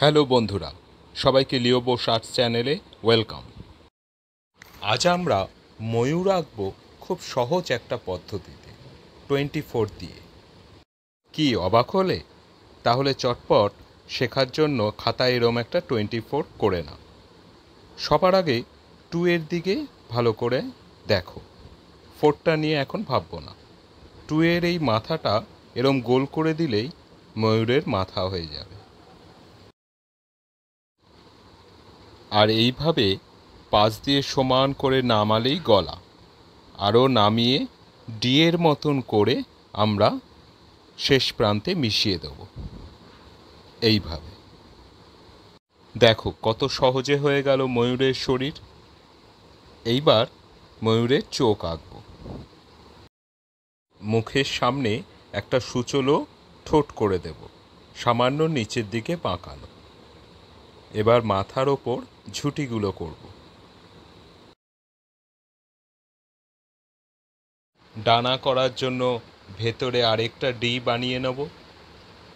Hello বন্ধুরা সবাইকে লিওবো shorts চ্যানেলে ওয়েলকাম আজ আমরা ময়ূর আঁকব খুব সহজ একটা পদ্ধতিতে টোয়েন্টি ফোর দিয়ে কি অবাক হলে তাহলে চটপট শেখার জন্য খাতা এরম একটা টোয়েন্টি ফোর করে না সবার আগে টু এর দিকে ভালো করে দেখো ফোরটা নিয়ে এখন ভাববো না টু এর এই মাথাটা এরম গোল করে দিলেই ময়ূরের মাথা হয়ে যাবে আর এইভাবে পাশ দিয়ে সমান করে নামালেই গলা আরও নামিয়ে ডিয়ের মতন করে আমরা শেষ প্রান্তে মিশিয়ে দেব এইভাবে দেখো কত সহজে হয়ে গেল ময়ূরের শরীর এইবার ময়ূরের চোখ আঁকব মুখের সামনে একটা সুচলো ঠোঁট করে দেব সামান্য নিচের দিকে বাঁকানো এবার মাথার ওপর ঝুঁটিগুলো করব ডানা করার জন্য ভেতরে আরেকটা ডি বানিয়ে নেব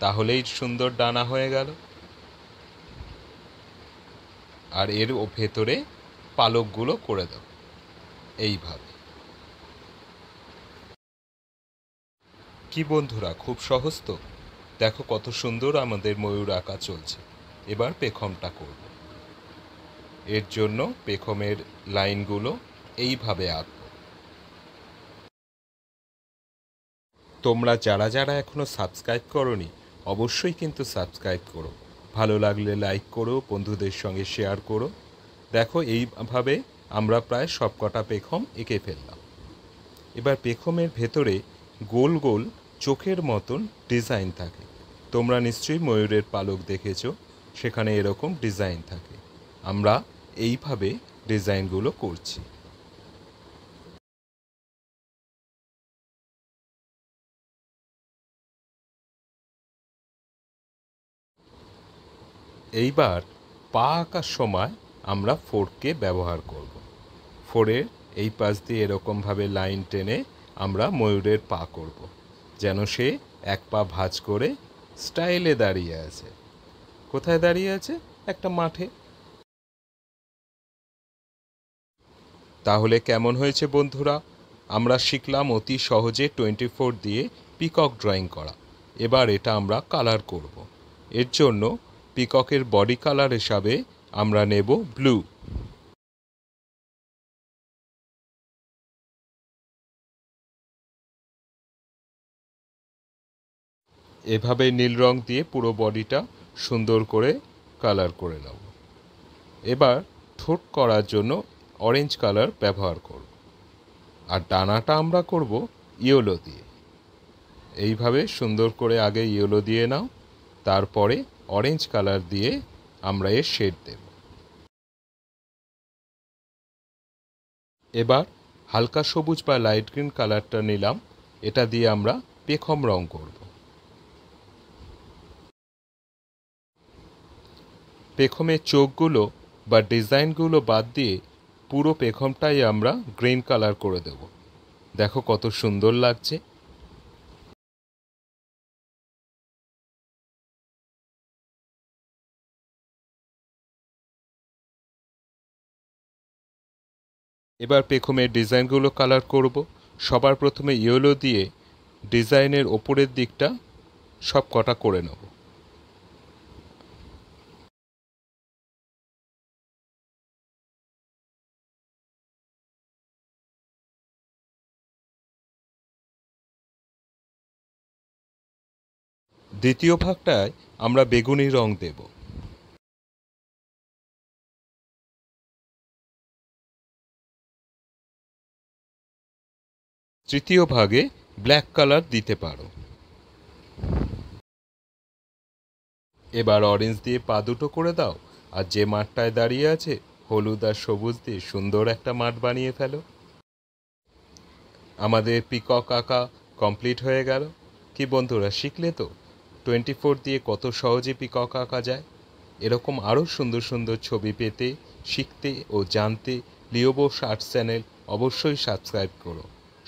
তাহলেই সুন্দর ডানা হয়ে গেল আর এর ও ভেতরে পালকগুলো করে দাও এইভাবে কি বন্ধুরা খুব সহজ তো দেখো কত সুন্দর আমাদের ময়ূর আঁকা চলছে এবার পেখমটা করব এর জন্য পেখমের লাইনগুলো এইভাবে আঁকব তোমরা যারা যারা এখনও সাবস্ক্রাইব করনি অবশ্যই কিন্তু সাবস্ক্রাইব করো ভালো লাগলে লাইক করো বন্ধুদের সঙ্গে শেয়ার করো দেখো এইভাবে আমরা প্রায় সবকটা পেখম এঁকে ফেললাম এবার পেখমের ভেতরে গোল গোল চোখের মতন ডিজাইন থাকে তোমরা নিশ্চয়ই ময়ূরের পালক দেখেছ সেখানে এরকম ডিজাইন থাকে আমরা এইভাবে ডিজাইনগুলো করছি এইবার পা আঁকার সময় আমরা ফোরকে ব্যবহার করব ফোরের এই পাশ দিয়ে এরকমভাবে লাইন টেনে আমরা ময়ূরের পা করব যেন সে এক পা ভাঁজ করে স্টাইলে দাঁড়িয়ে আছে কোথায় দাঁড়িয়ে আছে একটা মাঠে তাহলে কেমন হয়েছে বন্ধুরা আমরা শিখলাম অতি সহজে টোয়েন্টি ফোর দিয়ে পিকক ড্রয়িং করা এবার এটা আমরা কালার করব। এর জন্য পিককের বডি কালার হিসাবে আমরা নেব ব্লু এভাবে নীল রং দিয়ে পুরো বডিটা সুন্দর করে কালার করে নেব এবার ঠোঁট করার জন্য অরেঞ্জ কালার ব্যবহার করব আর ডানাটা আমরা করব ইয়েলো দিয়ে এইভাবে সুন্দর করে আগে ইয়েলো দিয়ে নাও তারপরে অরেঞ্জ কালার দিয়ে আমরা এর শেড দেব এবার হালকা সবুজ বা লাইট গ্রিন কালারটা নিলাম এটা দিয়ে আমরা পেখম রং করব পেখমের চোখগুলো বা ডিজাইনগুলো বাদ দিয়ে পুরো পেখমটাই আমরা গ্রিন কালার করে দেব দেখো কত সুন্দর লাগছে এবার পেখমের ডিজাইনগুলো কালার করব সবার প্রথমে ইয়েলো দিয়ে ডিজাইনের ওপরের দিকটা সব কটা করে নেবো দ্বিতীয় ভাগটায় আমরা বেগুনি রং দেব তৃতীয় ভাগে ব্ল্যাক কালার দিতে পারো এবার অরেঞ্জ দিয়ে পা দুটো করে দাও আর যে মাঠটায় দাঁড়িয়ে আছে হলুদ আর সবুজ দিয়ে সুন্দর একটা মাঠ বানিয়ে ফেলো আমাদের পিকক আঁকা কমপ্লিট হয়ে গেল কি বন্ধুরা শিখলে তো টোয়েন্টি ফোর দিয়ে কত সহজে পিকক আঁকা যায় এরকম আরও সুন্দর সুন্দর ছবি পেতে শিখতে ও জানতে লিওবোস আর্টস চ্যানেল অবশ্যই সাবস্ক্রাইব করো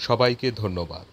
সবাইকে ধন্যবাদ